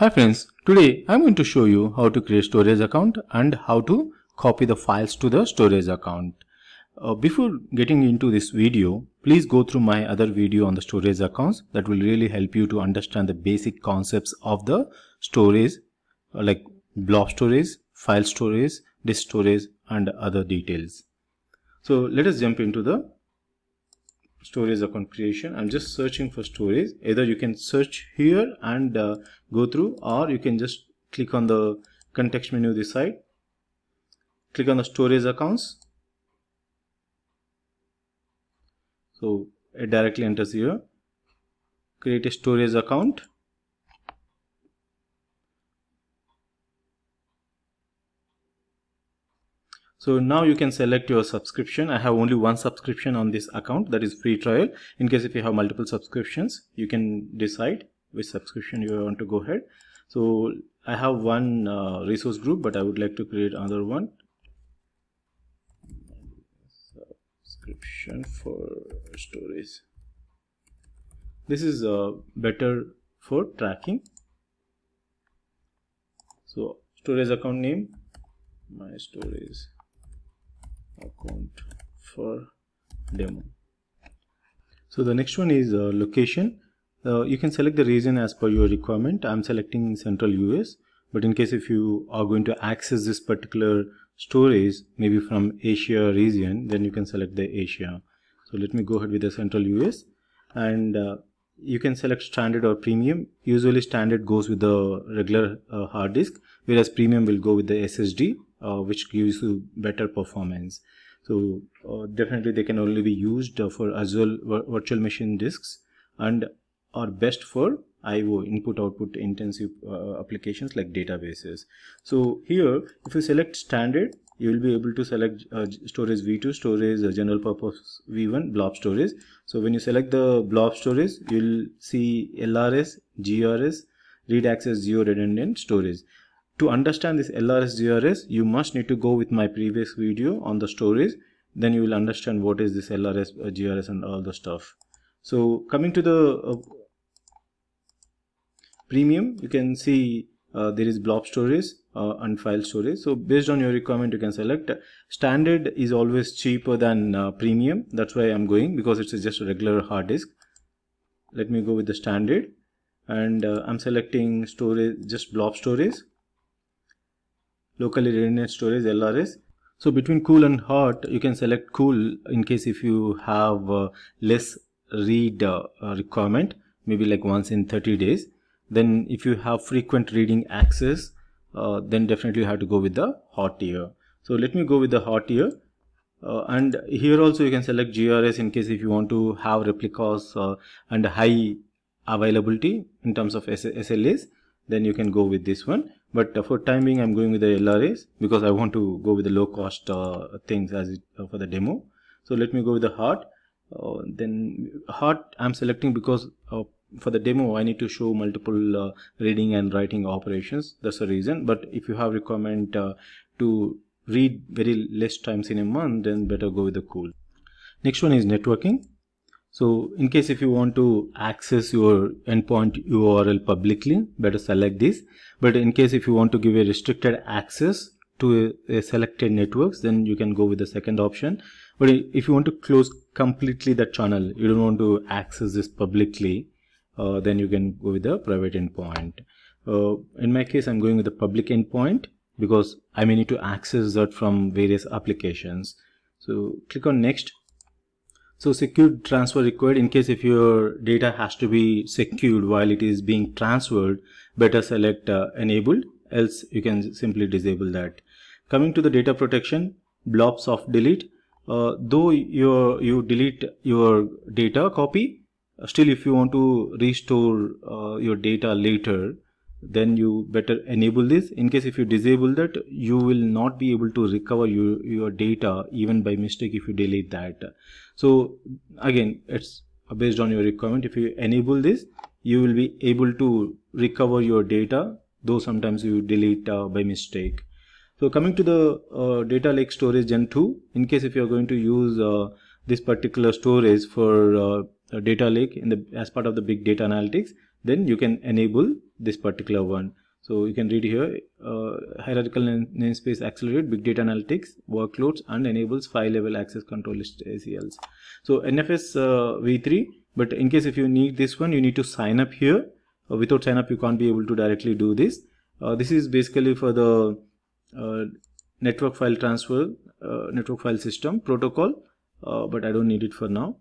Hi friends, today I'm going to show you how to create storage account and how to copy the files to the storage account. Uh, before getting into this video, please go through my other video on the storage accounts that will really help you to understand the basic concepts of the storage uh, like blob storage, file storage, disk storage and other details. So let us jump into the Stories account creation i'm just searching for stories. either you can search here and uh, go through or you can just click on the context menu this side click on the storage accounts so it directly enters here create a storage account So now you can select your subscription. I have only one subscription on this account that is free trial. In case if you have multiple subscriptions, you can decide which subscription you want to go ahead. So I have one uh, resource group, but I would like to create another one. Subscription for stories. This is uh, better for tracking. So storage account name, my stories account for demo so the next one is uh, location uh, you can select the region as per your requirement i'm selecting central us but in case if you are going to access this particular storage maybe from asia region then you can select the asia so let me go ahead with the central us and uh, you can select standard or premium usually standard goes with the regular uh, hard disk whereas premium will go with the ssd uh, which gives you better performance. So uh, definitely they can only be used uh, for Azure virtual machine disks and are best for IO input output intensive uh, applications like databases. So here if you select standard you will be able to select uh, storage v2 storage uh, general purpose v1 blob storage so when you select the blob storage you'll see lrs grs read access zero redundant storage to understand this LRS GRS, you must need to go with my previous video on the stories. Then you will understand what is this LRS uh, GRS and all the stuff. So coming to the uh, premium, you can see uh, there is blob storage uh, and file storage so based on your requirement you can select standard is always cheaper than uh, premium that's why i'm going because it's just a regular hard disk let me go with the standard and uh, i'm selecting storage just blob storage locally redundant storage LRS. So between cool and hot, you can select cool in case if you have uh, less read uh, requirement, maybe like once in 30 days. Then if you have frequent reading access, uh, then definitely you have to go with the hot tier. So let me go with the hot tier. Uh, and here also you can select GRS in case if you want to have replicas uh, and high availability in terms of SLAs, then you can go with this one but for time being I'm going with the LRAs because I want to go with the low cost uh, things as it, uh, for the demo so let me go with the heart uh, then heart I'm selecting because for the demo I need to show multiple uh, reading and writing operations that's the reason but if you have requirement uh, to read very less times in a month then better go with the cool next one is networking so in case if you want to access your endpoint URL publicly, better select this. But in case if you want to give a restricted access to a, a selected networks, then you can go with the second option. But if you want to close completely the channel, you don't want to access this publicly, uh, then you can go with the private endpoint. Uh, in my case, I'm going with the public endpoint because I may need to access that from various applications. So click on next so secured transfer required in case if your data has to be secured while it is being transferred, better select uh, enabled, else you can simply disable that. Coming to the data protection, blobs of delete. Uh, though your, you delete your data copy, uh, still if you want to restore uh, your data later, then you better enable this in case if you disable that you will not be able to recover your, your data even by mistake if you delete that so again it's based on your requirement if you enable this you will be able to recover your data though sometimes you delete uh, by mistake so coming to the uh, data lake storage gen 2 in case if you are going to use uh, this particular storage for uh, data lake in the as part of the big data analytics then you can enable this particular one. So you can read here, uh, hierarchical namespace accelerate big data analytics workloads and enables file level access control list ACLs. So NFS uh, V3, but in case if you need this one, you need to sign up here. Uh, without sign up, you can't be able to directly do this. Uh, this is basically for the uh, network file transfer, uh, network file system protocol, but I don't need it for now.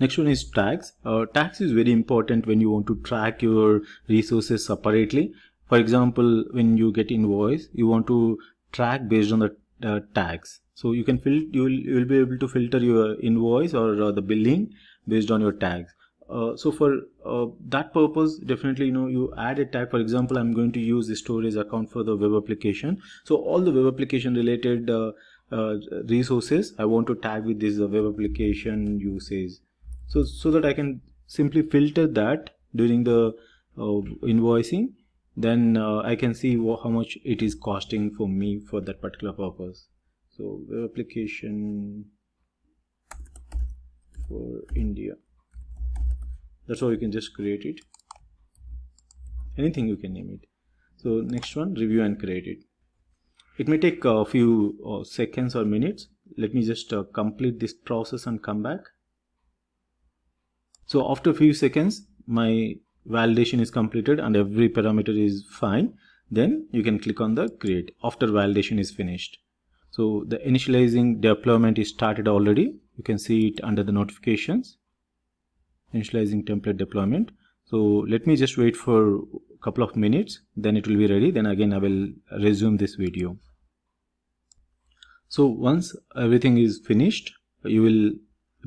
Next one is tags. Uh, tags is very important when you want to track your resources separately. For example, when you get invoice, you want to track based on the uh, tags. So you can fill you will you will be able to filter your invoice or uh, the billing based on your tags. Uh, so for uh, that purpose definitely you know you add a tag for example i'm going to use the storage account for the web application so all the web application related uh, uh resources i want to tag with this uh, web application uses so so that I can simply filter that during the uh, invoicing then uh, I can see how much it is costing for me for that particular purpose so web application for India that's how you can just create it anything you can name it so next one review and create it it may take a few uh, seconds or minutes let me just uh, complete this process and come back so after a few seconds, my validation is completed and every parameter is fine. Then you can click on the create after validation is finished. So the initializing deployment is started already. You can see it under the notifications. Initializing template deployment. So let me just wait for a couple of minutes. Then it will be ready. Then again, I will resume this video. So once everything is finished, you will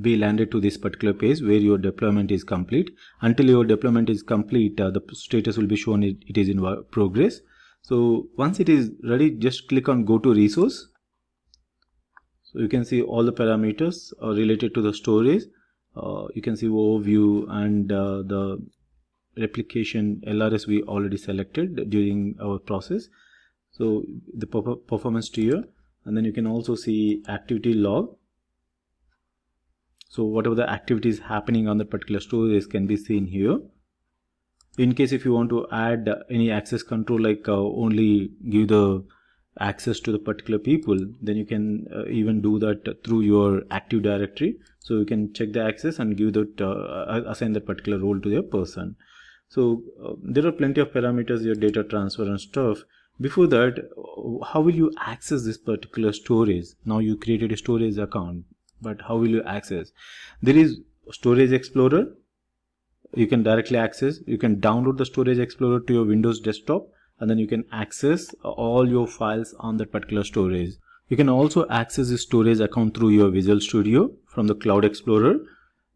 be landed to this particular page where your deployment is complete. Until your deployment is complete, uh, the status will be shown it, it is in progress. So once it is ready, just click on go to resource. So you can see all the parameters uh, related to the storage. Uh, you can see overview and uh, the replication LRS we already selected during our process. So the performance tier and then you can also see activity log so whatever the activities happening on the particular store is can be seen here. In case if you want to add any access control like uh, only give the access to the particular people then you can uh, even do that through your active directory so you can check the access and give that uh, assign that particular role to the person so uh, there are plenty of parameters your data transfer and stuff before that uh, how will you access this particular storage now you created a storage account but how will you access there is storage explorer you can directly access you can download the storage explorer to your windows desktop and then you can access all your files on that particular storage you can also access the storage account through your visual studio from the cloud explorer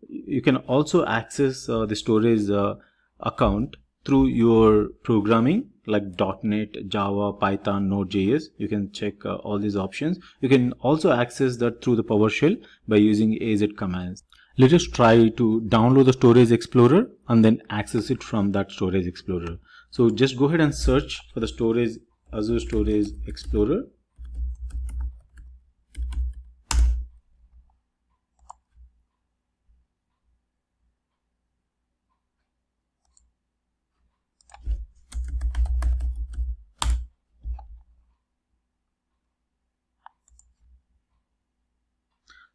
you can also access uh, the storage uh, account through your programming like .NET, Java, Python, Node.js. You can check uh, all these options. You can also access that through the PowerShell by using AZ commands. Let us try to download the Storage Explorer and then access it from that Storage Explorer. So just go ahead and search for the Storage Azure Storage Explorer.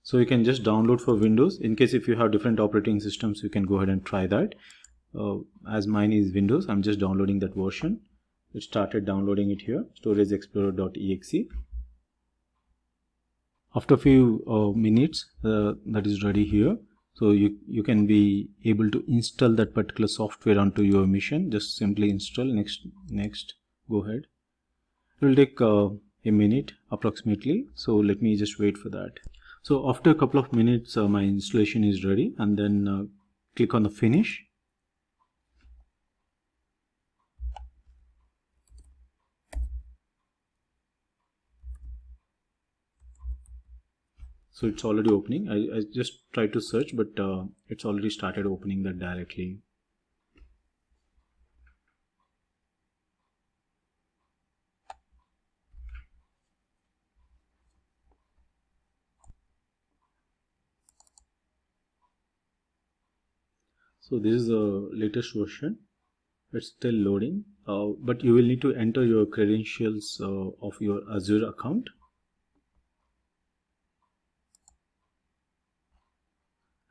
So you can just download for Windows. In case if you have different operating systems, you can go ahead and try that. Uh, as mine is Windows, I'm just downloading that version. It started downloading it here, storageexplorer.exe. After a few uh, minutes, uh, that is ready here. So you, you can be able to install that particular software onto your machine. Just simply install, next, next, go ahead. It will take uh, a minute approximately. So let me just wait for that. So after a couple of minutes, uh, my installation is ready and then uh, click on the finish. So it's already opening. I, I just tried to search, but uh, it's already started opening that directly so this is the latest version it's still loading uh, but you will need to enter your credentials uh, of your Azure account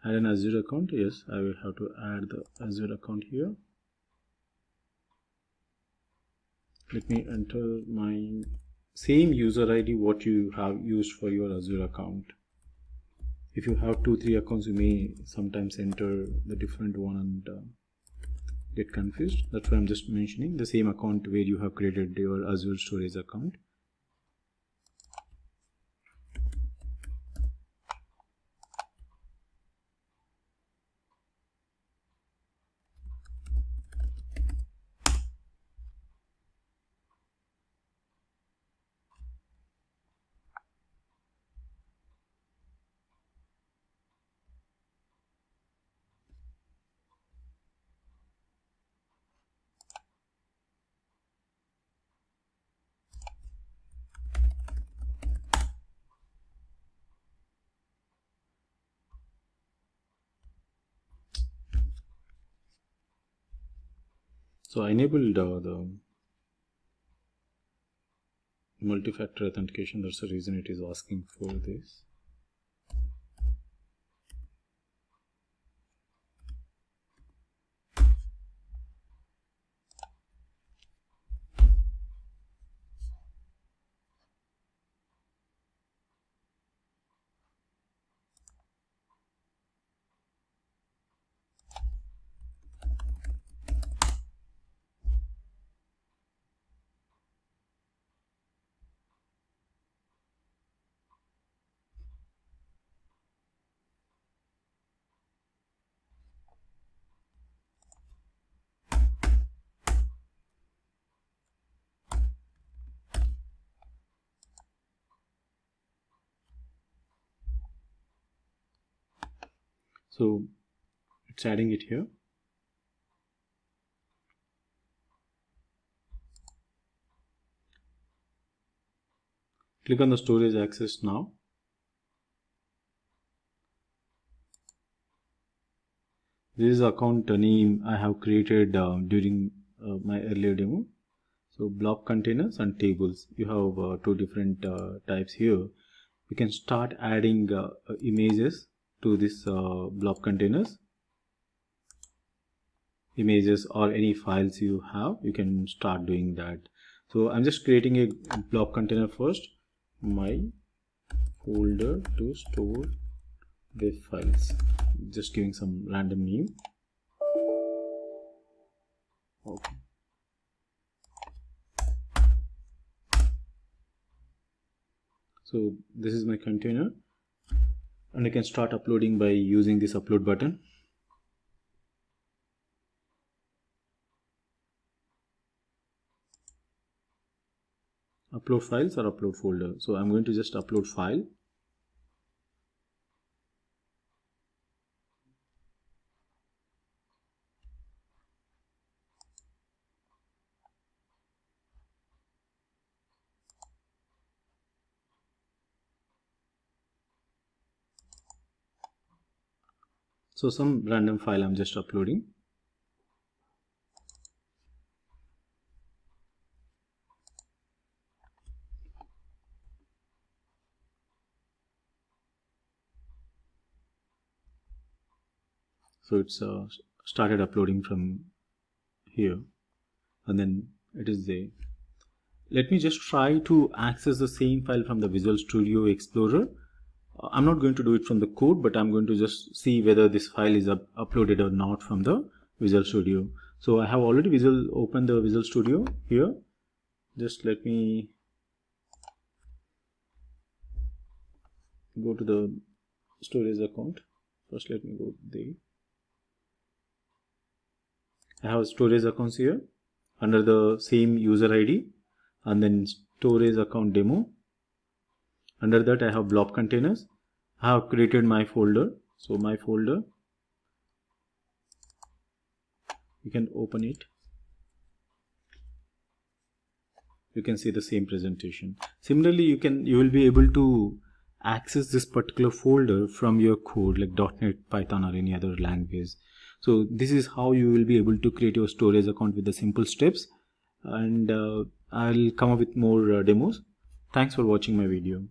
add an Azure account yes I will have to add the Azure account here let me enter my same user ID what you have used for your Azure account if you have two three accounts you may sometimes enter the different one and uh, get confused that's why i'm just mentioning the same account where you have created your azure storage account So I enabled uh, the multi-factor authentication. That's the reason it is asking for this. so it's adding it here click on the storage access now this is account name I have created uh, during uh, my earlier demo so block containers and tables you have uh, two different uh, types here you can start adding uh, images to this uh, blob containers images or any files you have you can start doing that so i'm just creating a blob container first my folder to store the files just giving some random name okay so this is my container and you can start uploading by using this upload button upload files or upload folder so I'm going to just upload file So some random file I'm just uploading. So it's uh, started uploading from here and then it is there. Let me just try to access the same file from the Visual Studio Explorer I'm not going to do it from the code, but I'm going to just see whether this file is up uploaded or not from the Visual Studio. So I have already Visual opened the Visual Studio here. Just let me go to the storage account. First, let me go there. I have storage accounts here under the same user ID and then storage account demo under that I have blob containers I have created my folder so my folder you can open it you can see the same presentation similarly you can you will be able to access this particular folder from your code like .NET Python or any other language so this is how you will be able to create your storage account with the simple steps and uh, I'll come up with more uh, demos thanks for watching my video